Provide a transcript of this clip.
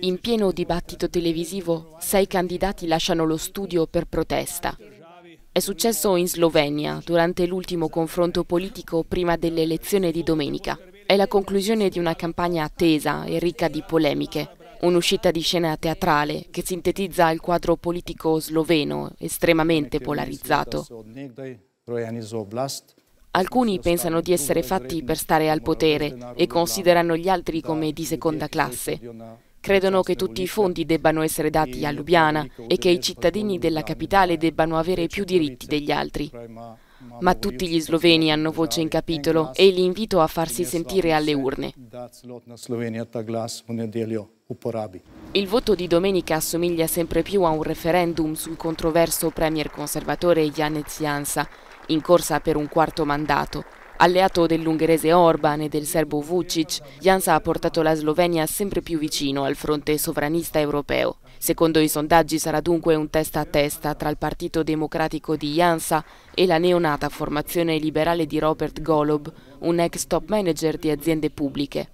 In pieno dibattito televisivo, sei candidati lasciano lo studio per protesta. È successo in Slovenia durante l'ultimo confronto politico prima dell'elezione di domenica. È la conclusione di una campagna attesa e ricca di polemiche. Un'uscita di scena teatrale che sintetizza il quadro politico sloveno estremamente polarizzato. Alcuni pensano di essere fatti per stare al potere e considerano gli altri come di seconda classe. Credono che tutti i fondi debbano essere dati a Lubiana e che i cittadini della capitale debbano avere più diritti degli altri. Ma tutti gli sloveni hanno voce in capitolo e li invito a farsi sentire alle urne. Il voto di domenica assomiglia sempre più a un referendum sul controverso premier conservatore Janet Jansa, in corsa per un quarto mandato. Alleato dell'ungherese Orban e del serbo Vucic, Jansa ha portato la Slovenia sempre più vicino al fronte sovranista europeo. Secondo i sondaggi sarà dunque un testa a testa tra il Partito Democratico di Jansa e la neonata formazione liberale di Robert Golob, un ex top manager di aziende pubbliche.